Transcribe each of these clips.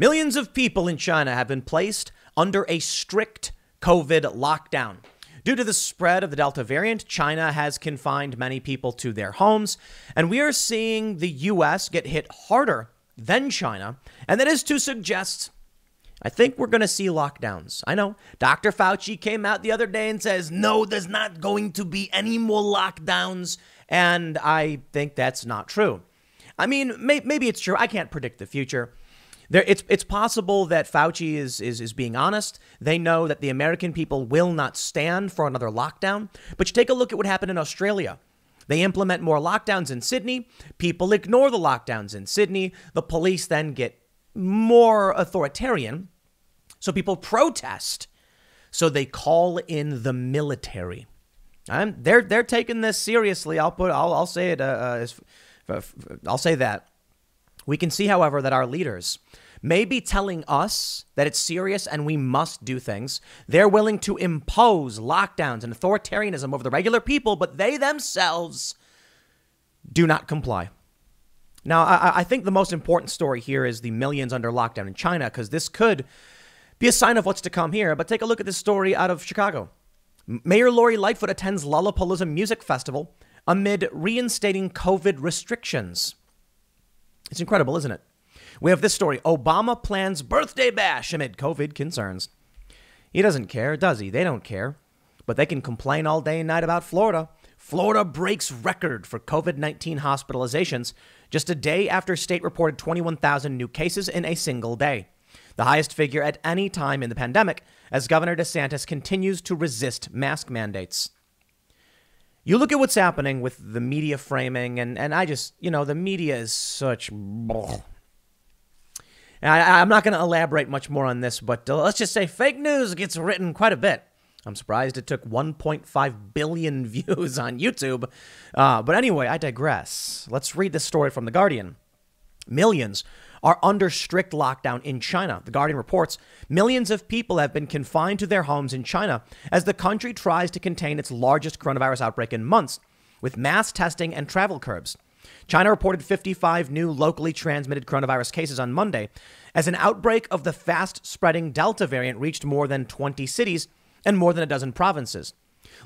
Millions of people in China have been placed under a strict COVID lockdown. Due to the spread of the Delta variant, China has confined many people to their homes, and we are seeing the US get hit harder than China. And that is to suggest I think we're going to see lockdowns. I know Dr. Fauci came out the other day and says, no, there's not going to be any more lockdowns. And I think that's not true. I mean, may- maybe it's true. I can't predict the future. There, it's it's possible that Fauci is is is being honest. They know that the American people will not stand for another lockdown. But you take a look at what happened in Australia. They implement more lockdowns in Sydney. People ignore the lockdowns in Sydney. The police then get more authoritarian. So people protest. So they call in the military. they're they're taking this seriously. I'll put I'll, I'll say it uh, uh I'll say that we can see, however, that our leaders may be telling us that it's serious and we must do things. They're willing to impose lockdowns and authoritarianism over the regular people, but they themselves do not comply. Now, I, I think the most important story here is the millions under lockdown in China, because this could be a sign of what's to come here. But take a look at this story out of Chicago. Mayor Lori Lightfoot attends Lollapalooza Music Festival amid reinstating COVID restrictions. It's incredible, isn't it? We have this story Obama plans birthday bash amid COVID concerns. He doesn't care, does he? They don't care. But they can complain all day and night about Florida. Florida breaks record for COVID 19 hospitalizations just a day after state reported 21,000 new cases in a single day, the highest figure at any time in the pandemic, as Governor DeSantis continues to resist mask mandates you look at what's happening with the media framing, and, and I just, you know, the media is such. And I, am not going to elaborate much more on this, but uh, let's just say fake news gets written quite a bit. I'm surprised it took 1.5 billion views on YouTube. Uh, but anyway, I digress. Let's read this story from The Guardian. Millions are under strict lockdown in China. The Guardian reports millions of people have been confined to their homes in China as the country tries to contain its largest coronavirus outbreak in months with mass testing and travel curbs. China reported 55 new locally transmitted coronavirus cases on Monday as an outbreak of the fast spreading Delta variant reached more than 20 cities and more than a dozen provinces.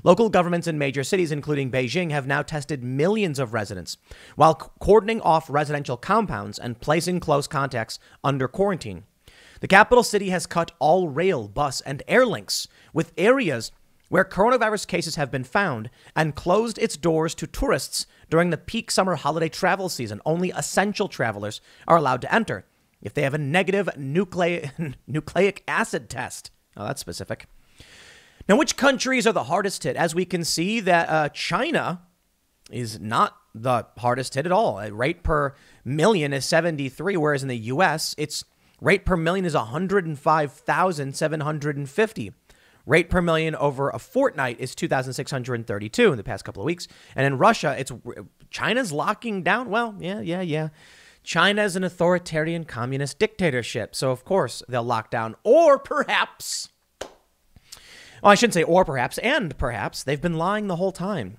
Local governments in major cities, including Beijing, have now tested millions of residents, while cordoning off residential compounds and placing close contacts under quarantine. The capital city has cut all rail, bus, and air links with areas where coronavirus cases have been found and closed its doors to tourists during the peak summer holiday travel season. Only essential travelers are allowed to enter if they have a negative nucleic, nucleic acid test. Oh, that's specific. Now, which countries are the hardest hit? As we can see, that uh, China is not the hardest hit at all. Uh, rate per million is 73, whereas in the U.S., its rate per million is 105,750. Rate per million over a fortnight is 2,632 in the past couple of weeks. And in Russia, it's uh, China's locking down. Well, yeah, yeah, yeah. China is an authoritarian communist dictatorship. So, of course, they'll lock down, or perhaps well, I shouldn't say or perhaps, and perhaps they've been lying the whole time.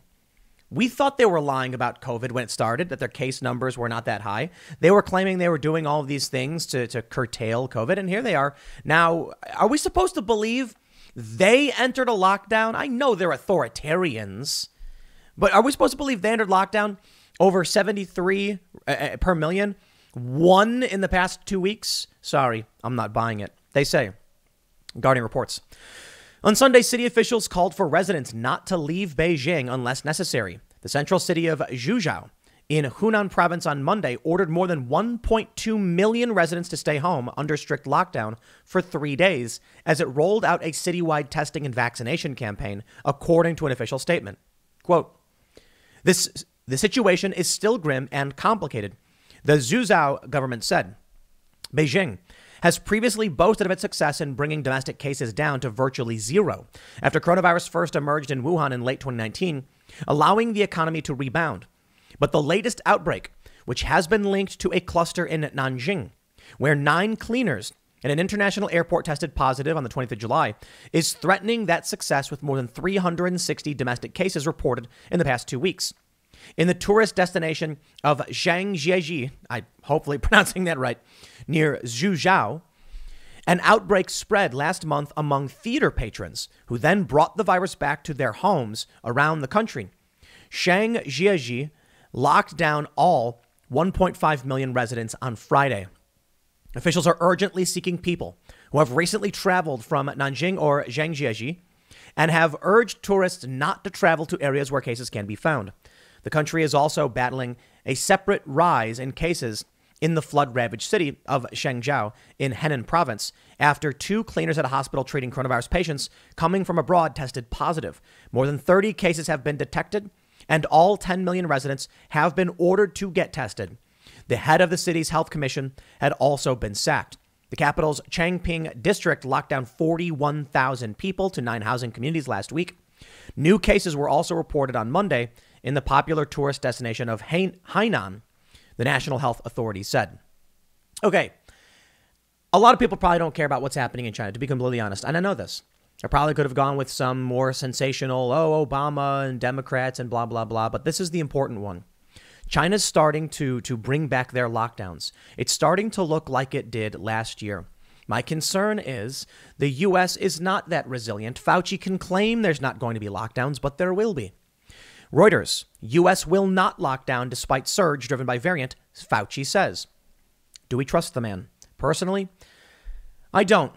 We thought they were lying about COVID when it started, that their case numbers were not that high. They were claiming they were doing all of these things to, to curtail COVID, and here they are. Now, are we supposed to believe they entered a lockdown? I know they're authoritarians, but are we supposed to believe they entered lockdown over 73 uh, uh, per million, one in the past two weeks? Sorry, I'm not buying it. They say, Guardian reports. On Sunday, city officials called for residents not to leave Beijing unless necessary. The central city of Zhuzhou in Hunan province on Monday ordered more than 1.2 million residents to stay home under strict lockdown for three days as it rolled out a citywide testing and vaccination campaign, according to an official statement. Quote This the situation is still grim and complicated, the Zhuzhou government said. Beijing has previously boasted of its success in bringing domestic cases down to virtually zero after coronavirus first emerged in Wuhan in late 2019, allowing the economy to rebound. But the latest outbreak, which has been linked to a cluster in Nanjing, where nine cleaners in an international airport tested positive on the 20th of July, is threatening that success with more than 360 domestic cases reported in the past two weeks. In the tourist destination of Zhangjiajie, I'm hopefully pronouncing that right, near Zhuzhou, an outbreak spread last month among theater patrons, who then brought the virus back to their homes around the country. Shang Jiaji locked down all 1.5 million residents on Friday. Officials are urgently seeking people who have recently traveled from Nanjing or Zhangjiajie and have urged tourists not to travel to areas where cases can be found. The country is also battling a separate rise in cases in the flood ravaged city of Shenzhou in Henan province after two cleaners at a hospital treating coronavirus patients coming from abroad tested positive. More than 30 cases have been detected, and all 10 million residents have been ordered to get tested. The head of the city's health commission had also been sacked. The capital's Changping district locked down 41,000 people to nine housing communities last week. New cases were also reported on Monday in the popular tourist destination of Hainan, the National Health Authority said. Okay, a lot of people probably don't care about what's happening in China, to be completely honest. And I know this. I probably could have gone with some more sensational, oh, Obama and Democrats and blah, blah, blah, but this is the important one. China's starting to, to bring back their lockdowns. It's starting to look like it did last year. My concern is the U.S. is not that resilient. Fauci can claim there's not going to be lockdowns, but there will be. Reuters, U.S. will not lock down despite surge driven by variant, Fauci says. Do we trust the man? Personally, I don't.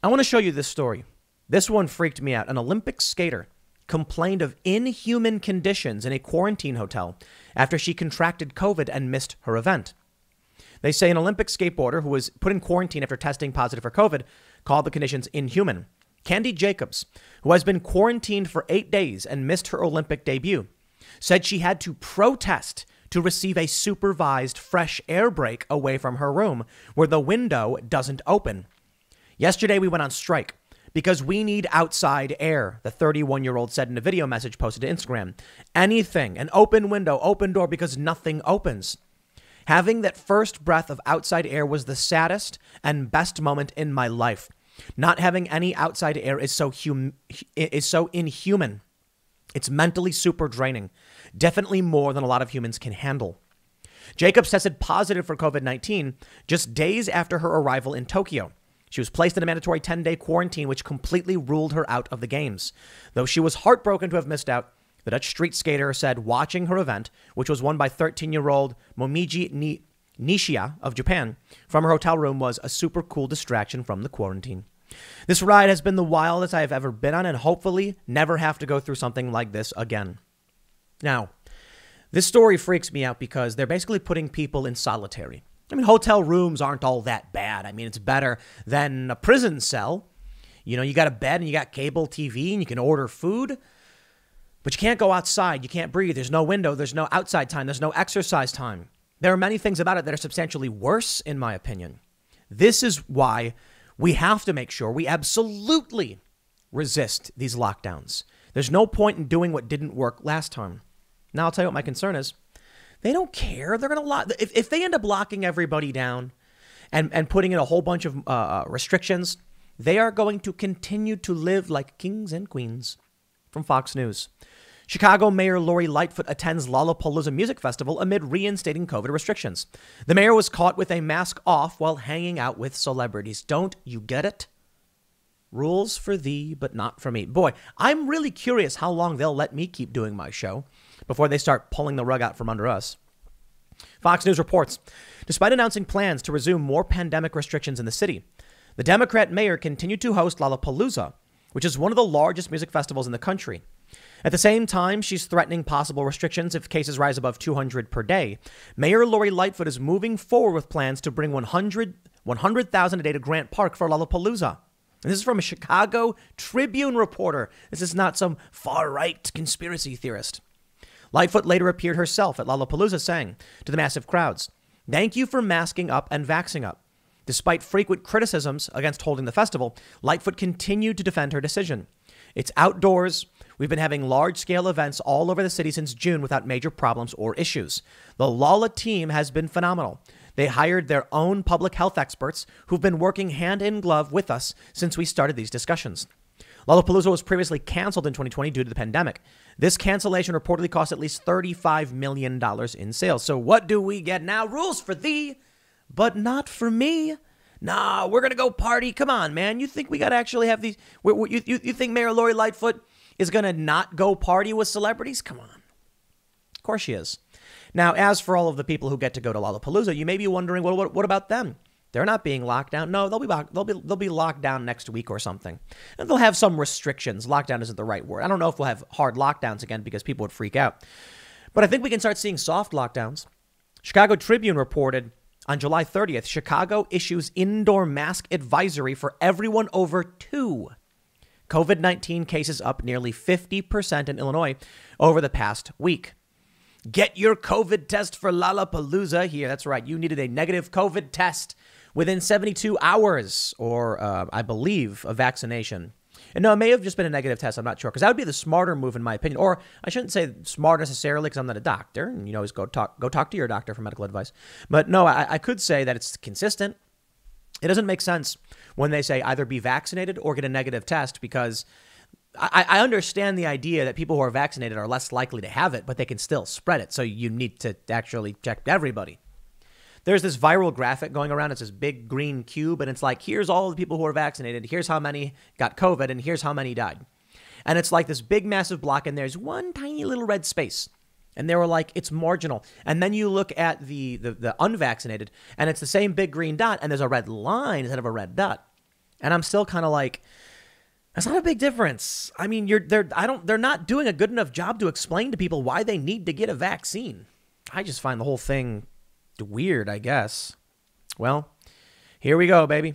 I want to show you this story. This one freaked me out. An Olympic skater complained of inhuman conditions in a quarantine hotel after she contracted COVID and missed her event. They say an Olympic skateboarder who was put in quarantine after testing positive for COVID called the conditions inhuman. Candy Jacobs, who has been quarantined for eight days and missed her Olympic debut, said she had to protest to receive a supervised fresh air break away from her room where the window doesn't open. Yesterday, we went on strike because we need outside air, the 31 year old said in a video message posted to Instagram. Anything, an open window, open door, because nothing opens. Having that first breath of outside air was the saddest and best moment in my life. Not having any outside air is so hum- is so inhuman. It's mentally super draining, definitely more than a lot of humans can handle. Jacobs tested positive for COVID 19 just days after her arrival in Tokyo. She was placed in a mandatory 10 day quarantine, which completely ruled her out of the games. Though she was heartbroken to have missed out, the Dutch street skater said watching her event, which was won by 13 year old Momiji Ni Nishia of Japan from her hotel room was a super cool distraction from the quarantine. This ride has been the wildest I have ever been on, and hopefully never have to go through something like this again. Now, this story freaks me out because they're basically putting people in solitary. I mean, hotel rooms aren't all that bad. I mean, it's better than a prison cell. You know, you got a bed and you got cable TV and you can order food, but you can't go outside. You can't breathe. There's no window. There's no outside time. There's no exercise time. There are many things about it that are substantially worse, in my opinion. This is why we have to make sure we absolutely resist these lockdowns. There's no point in doing what didn't work last time. Now, I'll tell you what my concern is. They don't care. They're going to lock. If, if they end up locking everybody down and, and putting in a whole bunch of uh, uh restrictions, they are going to continue to live like kings and queens. From Fox News. Chicago Mayor Lori Lightfoot attends Lollapalooza Music Festival amid reinstating COVID restrictions. The mayor was caught with a mask off while hanging out with celebrities. Don't you get it? Rules for thee, but not for me. Boy, I'm really curious how long they'll let me keep doing my show before they start pulling the rug out from under us. Fox News reports Despite announcing plans to resume more pandemic restrictions in the city, the Democrat mayor continued to host Lollapalooza, which is one of the largest music festivals in the country. At the same time, she's threatening possible restrictions if cases rise above 200 per day. Mayor Lori Lightfoot is moving forward with plans to bring 100 100,000 a day to Grant Park for Lollapalooza. And this is from a Chicago Tribune reporter. This is not some far right conspiracy theorist. Lightfoot later appeared herself at Lollapalooza saying to the massive crowds, Thank you for masking up and vaxing up. Despite frequent criticisms against holding the festival, Lightfoot continued to defend her decision. It's outdoors, We've been having large scale events all over the city since June without major problems or issues. The Lala team has been phenomenal. They hired their own public health experts who've been working hand in glove with us since we started these discussions. Lollapalooza was previously canceled in 2020 due to the pandemic. This cancellation reportedly cost at least $35 million in sales. So, what do we get now? Rules for thee, but not for me. Nah, we're going to go party. Come on, man. You think we got to actually have these? You, you, you think Mayor Lori Lightfoot is going to not go party with celebrities? Come on. Of course she is. Now, as for all of the people who get to go to Lollapalooza, you may be wondering, well, what, what about them? They're not being locked down. No, they'll be locked, they'll be they'll be locked down next week or something. And they'll have some restrictions. Lockdown isn't the right word. I don't know if we'll have hard lockdowns again because people would freak out. But I think we can start seeing soft lockdowns. Chicago Tribune reported on July 30th, Chicago issues indoor mask advisory for everyone over 2 COVID 19 cases up nearly 50% in Illinois over the past week. Get your COVID test for Lollapalooza here. That's right. You needed a negative COVID test within 72 hours, or uh, I believe, a vaccination. And no, it may have just been a negative test. I'm not sure because that would be the smarter move, in my opinion. Or I shouldn't say smart necessarily because I'm not a doctor, and you know, always go talk go talk to your doctor for medical advice. But no, I, I could say that it's consistent. It doesn't make sense when they say either be vaccinated or get a negative test because I, I, understand the idea that people who are vaccinated are less likely to have it, but they can still spread it. So you need to actually check everybody. There's this viral graphic going around. It's this big green cube, and it's like, here's all the people who are vaccinated, here's how many got COVID, and here's how many died. And it's like this big, massive block, and there's one tiny little red space. And they were like, it's marginal. And then you look at the, the, the unvaccinated, and it's the same big green dot, and there's a red line instead of a red dot. And I'm still kind of like, that's not a big difference. I mean, you're they're I don't they're not doing a good enough job to explain to people why they need to get a vaccine. I just find the whole thing weird, I guess. Well, here we go, baby.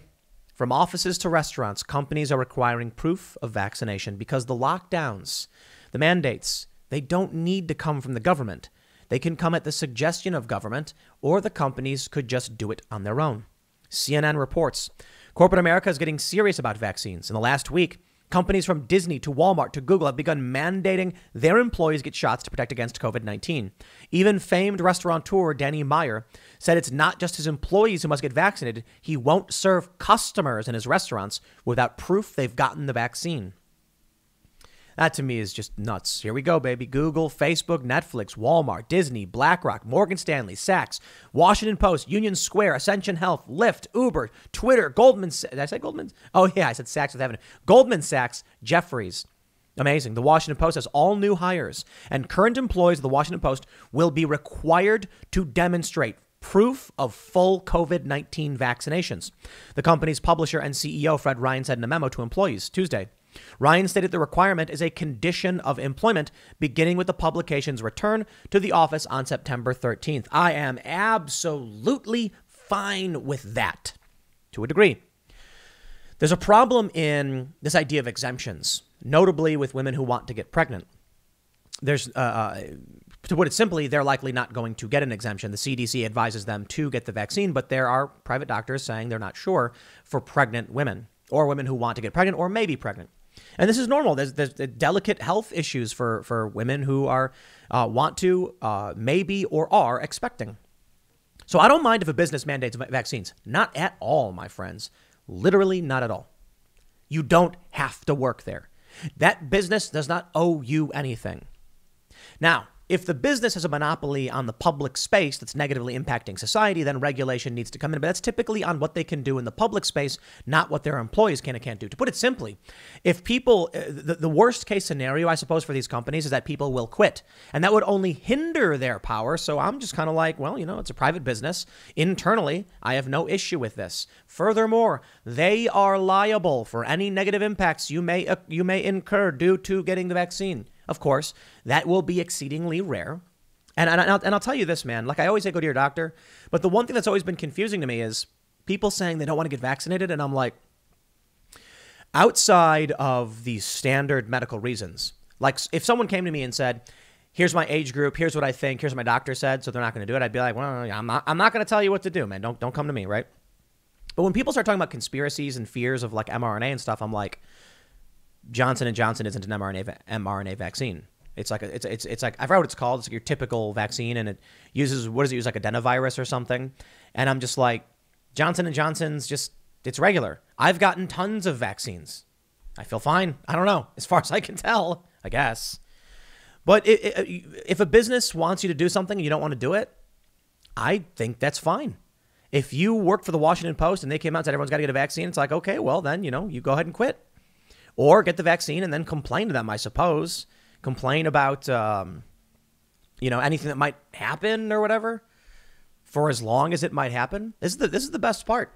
From offices to restaurants, companies are requiring proof of vaccination because the lockdowns, the mandates, they don't need to come from the government. They can come at the suggestion of government, or the companies could just do it on their own. CNN reports corporate America is getting serious about vaccines. In the last week, companies from Disney to Walmart to Google have begun mandating their employees get shots to protect against COVID 19. Even famed restaurateur Danny Meyer said it's not just his employees who must get vaccinated, he won't serve customers in his restaurants without proof they've gotten the vaccine. That to me is just nuts. Here we go, baby. Google, Facebook, Netflix, Walmart, Disney, BlackRock, Morgan Stanley, Sachs, Washington Post, Union Square, Ascension Health, Lyft, Uber, Twitter, Goldman Sachs. Did I say Goldman? Oh, yeah, I said Sachs with heaven. Goldman Sachs, Jeffries. Amazing. The Washington Post has all new hires, and current employees of the Washington Post will be required to demonstrate proof of full COVID 19 vaccinations. The company's publisher and CEO, Fred Ryan, said in a memo to employees Tuesday. Ryan stated the requirement is a condition of employment, beginning with the publication's return to the office on September 13th. I am absolutely fine with that to a degree. There's a problem in this idea of exemptions, notably with women who want to get pregnant. There's, uh, uh to put it simply, they're likely not going to get an exemption. The CDC advises them to get the vaccine, but there are private doctors saying they're not sure for pregnant women or women who want to get pregnant or may be pregnant and this is normal. There's, there's delicate health issues for for women who are uh, want to, uh, maybe, or are expecting. So I don't mind if a business mandates vaccines. Not at all, my friends. Literally, not at all. You don't have to work there. That business does not owe you anything. Now, if the business has a monopoly on the public space that's negatively impacting society, then regulation needs to come in. But that's typically on what they can do in the public space, not what their employees can and can't do. To put it simply, if people, uh, the, the worst case scenario, I suppose, for these companies is that people will quit. And that would only hinder their power. So I'm just kind of like, well, you know, it's a private business. Internally, I have no issue with this. Furthermore, they are liable for any negative impacts you may, uh, you may incur due to getting the vaccine. Of course, that will be exceedingly rare. And, and, I'll, and I'll tell you this, man. Like I always say, go to your doctor. But the one thing that's always been confusing to me is people saying they don't want to get vaccinated. And I'm like, outside of the standard medical reasons, like if someone came to me and said, here's my age group, here's what I think, here's what my doctor said, so they're not going to do it, I'd be like, well, I'm not, I'm not going to tell you what to do, man. Don't, don't come to me, right? But when people start talking about conspiracies and fears of like mRNA and stuff, I'm like, Johnson and Johnson isn't an mRNA mRNA vaccine. It's like a, it's it's it's like I forgot what it's called. It's like your typical vaccine, and it uses what does it use like adenovirus or something. And I'm just like Johnson and Johnson's just it's regular. I've gotten tons of vaccines. I feel fine. I don't know as far as I can tell. I guess. But it, it, if a business wants you to do something and you don't want to do it, I think that's fine. If you work for the Washington Post and they came out and said everyone's got to get a vaccine, it's like okay, well then you know you go ahead and quit or get the vaccine and then complain to them, I suppose. Complain about, um, you know, anything that might happen or whatever for as long as it might happen. This is the, this is the best part.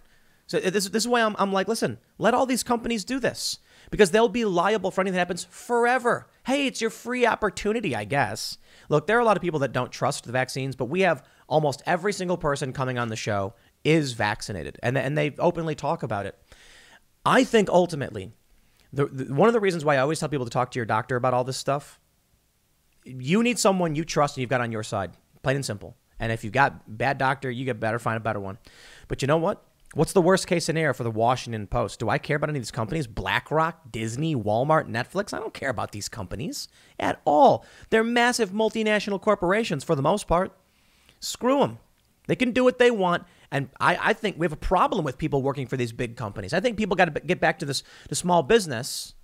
So uh, this, this is why I'm, I'm like, listen, let all these companies do this because they'll be liable for anything that happens forever. Hey, it's your free opportunity, I guess. Look, there are a lot of people that don't trust the vaccines, but we have almost every single person coming on the show is vaccinated and, and they openly talk about it. I think ultimately the, the, one of the reasons why I always tell people to talk to your doctor about all this stuff, you need someone you trust and you've got on your side, plain and simple. And if you've got bad doctor, you get better, find a better one. But you know what? What's the worst case scenario for the Washington Post? Do I care about any of these companies? BlackRock, Disney, Walmart, Netflix? I don't care about these companies at all. They're massive multinational corporations for the most part. Screw them. They can do what they want. And I, I think we have a problem with people working for these big companies. I think people got to get back to this to small business,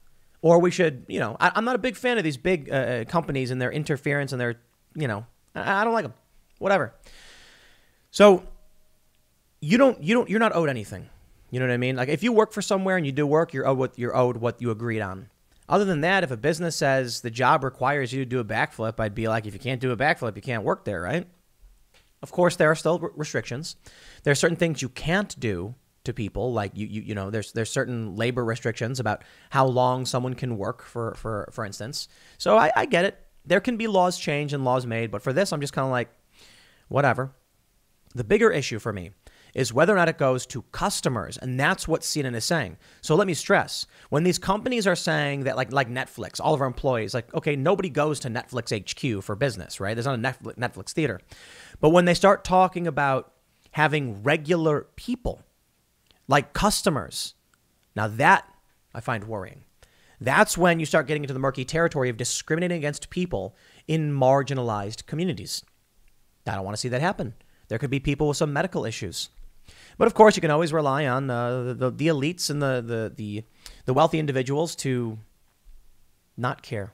or we should, you know, I, am not a big fan of these big uh, uh, companies and their interference and their, you know, I, I don't like them. Whatever. So you don't you don't you're not owed anything. You know what I mean? Like if you work for somewhere and you do work, you're owed what you're owed what you agreed on. Other than that, if a business says the job requires you to do a backflip, I'd be like, if you can't do a backflip, you can't work there, right? Of course, there are still restrictions. There are certain things you can't do to people, like you, you, you know, there's there's certain labor restrictions about how long someone can work, for for for instance. So I, I get it. There can be laws changed and laws made, but for this, I'm just kind of like, whatever. The bigger issue for me is whether or not it goes to customers. And that's what CNN is saying. So let me stress when these companies are saying that, like, like Netflix, all of our employees, like, okay, nobody goes to Netflix HQ for business, right? There's not a Netflix theater. But when they start talking about having regular people, like customers, now that I find worrying. That's when you start getting into the murky territory of discriminating against people in marginalized communities. I don't want to see that happen. There could be people with some medical issues. But of course, you can always rely on uh, the, the elites and the, the, the, the wealthy individuals to not care.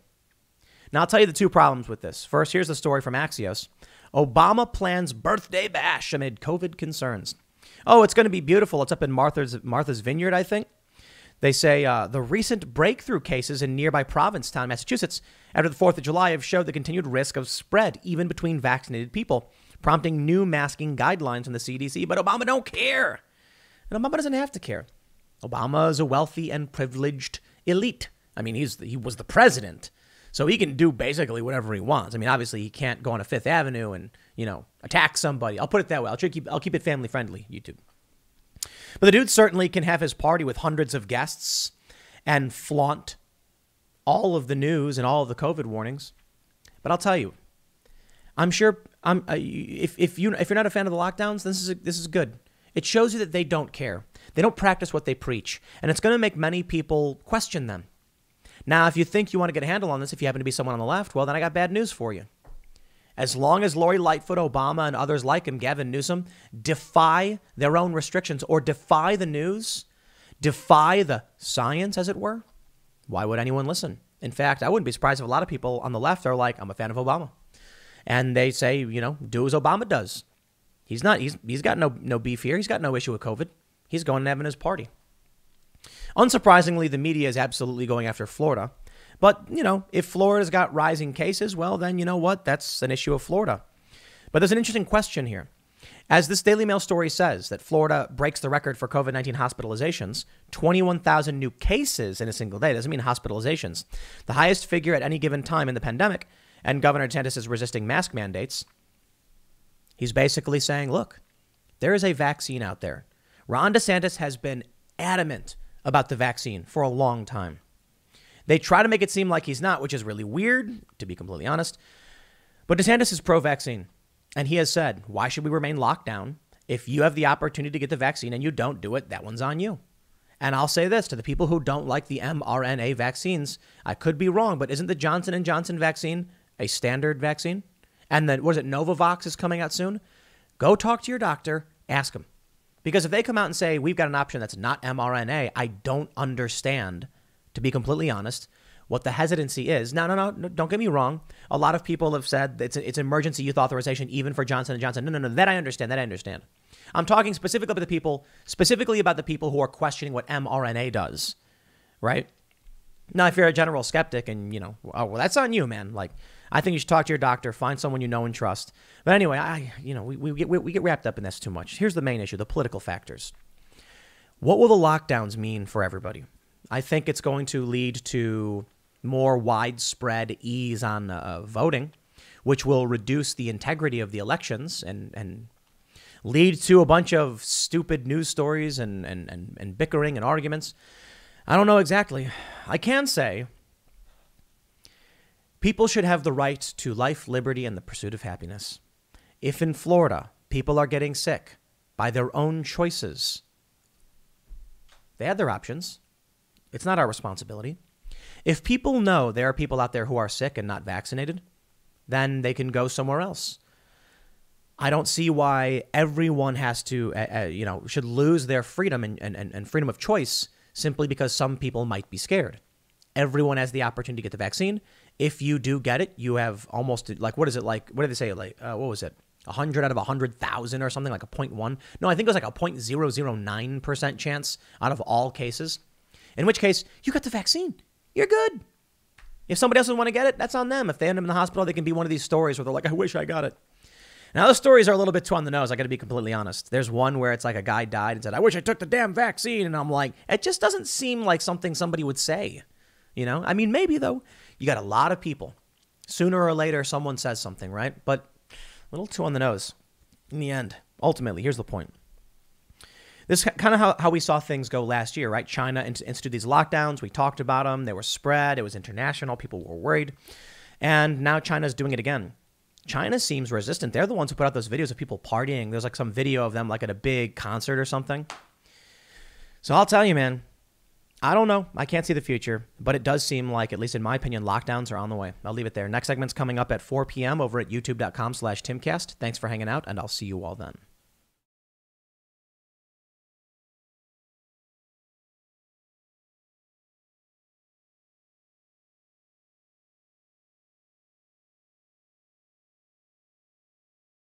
Now, I'll tell you the two problems with this. First, here's the story from Axios Obama plans birthday bash amid COVID concerns. Oh, it's going to be beautiful. It's up in Martha's, Martha's Vineyard, I think. They say uh, the recent breakthrough cases in nearby Provincetown, Massachusetts, after the 4th of July have showed the continued risk of spread, even between vaccinated people prompting new masking guidelines from the CDC. But Obama don't care. And Obama doesn't have to care. Obama is a wealthy and privileged elite. I mean, he's he was the president, so he can do basically whatever he wants. I mean, obviously he can't go on a Fifth Avenue and you know attack somebody. I'll put it that way. I'll keep I'll keep it family friendly. YouTube. But the dude certainly can have his party with hundreds of guests and flaunt all of the news and all of the COVID warnings. But I'll tell you, I'm sure I'm, if, if, you, if you're not a fan of the lockdowns, this is, a, this is good. It shows you that they don't care. They don't practice what they preach. And it's going to make many people question them. Now, if you think you want to get a handle on this, if you happen to be someone on the left, well, then I got bad news for you. As long as Lori Lightfoot, Obama, and others like him, Gavin Newsom, defy their own restrictions or defy the news, defy the science, as it were, why would anyone listen? In fact, I wouldn't be surprised if a lot of people on the left are like, I'm a fan of Obama and they say, you know, do as Obama does. He's not. He's he's got no no beef here. He's got no issue with COVID. He's going to having his party. Unsurprisingly, the media is absolutely going after Florida. But, you know, if Florida's got rising cases, well, then you know what? That's an issue of Florida. But there's an interesting question here. As this Daily Mail story says, that Florida breaks the record for COVID 19 hospitalizations 21,000 new cases in a single day. Doesn't mean hospitalizations. The highest figure at any given time in the pandemic and Governor DeSantis is resisting mask mandates, he's basically saying, look, there is a vaccine out there. Ron DeSantis has been adamant about the vaccine for a long time. They try to make it seem like he's not, which is really weird, to be completely honest. But DeSantis is pro vaccine. And he has said, why should we remain locked down? If you have the opportunity to get the vaccine and you don't do it, that one's on you. And I'll say this to the people who don't like the mRNA vaccines, I could be wrong, but isn't the Johnson and Johnson vaccine a standard vaccine, and then what is it? Novavox is coming out soon. Go talk to your doctor. Ask them. Because if they come out and say, we've got an option that's not mRNA, I don't understand, to be completely honest, what the hesitancy is. No, no, no, no don't get me wrong. A lot of people have said it's, it's emergency youth authorization even for Johnson & Johnson. No, no, no, that I understand, that I understand. I'm talking specifically about the people, specifically about the people who are questioning what mRNA does, right? Now, if you're a general skeptic and, you know, oh, well, that's on you, man. Like, I think you should talk to your doctor, find someone you know and trust. But anyway, I, you know, we, we, get, we get wrapped up in this too much. Here's the main issue the political factors. What will the lockdowns mean for everybody? I think it's going to lead to more widespread ease on uh, voting, which will reduce the integrity of the elections and, and lead to a bunch of stupid news stories and, and, and, and bickering and arguments. I don't know exactly. I can say People should have the right to life, liberty, and the pursuit of happiness. If in Florida people are getting sick by their own choices, they had their options. It's not our responsibility. If people know there are people out there who are sick and not vaccinated, then they can go somewhere else. I don't see why everyone has to, uh, uh, you know, should lose their freedom and, and, and freedom of choice simply because some people might be scared. Everyone has the opportunity to get the vaccine if you do get it, you have almost like what is it like? What did they say? Like uh, what was it? 100 out of 100,000 or something like a one? No, I think it was like a 0.009% chance out of all cases. In which case, you got the vaccine. You're good. If somebody else doesn't want to get it, that's on them. If they end up in the hospital, they can be one of these stories where they're like, I wish I got it. Now, those stories are a little bit too on the nose. I got to be completely honest. There's one where it's like a guy died and said, I wish I took the damn vaccine. And I'm like, it just doesn't seem like something somebody would say. You know? I mean, maybe though. You got a lot of people. Sooner or later, someone says something, right? But a little too on the nose in the end. Ultimately, here's the point. This is kind of how, how we saw things go last year, right? China instituted these lockdowns. We talked about them. They were spread. It was international. People were worried. And now China's doing it again. China seems resistant. They're the ones who put out those videos of people partying. There's like some video of them like at a big concert or something. So I'll tell you, man, I don't know. I can't see the future, but it does seem like, at least in my opinion, lockdowns are on the way. I'll leave it there. Next segment's coming up at 4 p.m. over at youtube.com slash timcast. Thanks for hanging out, and I'll see you all then.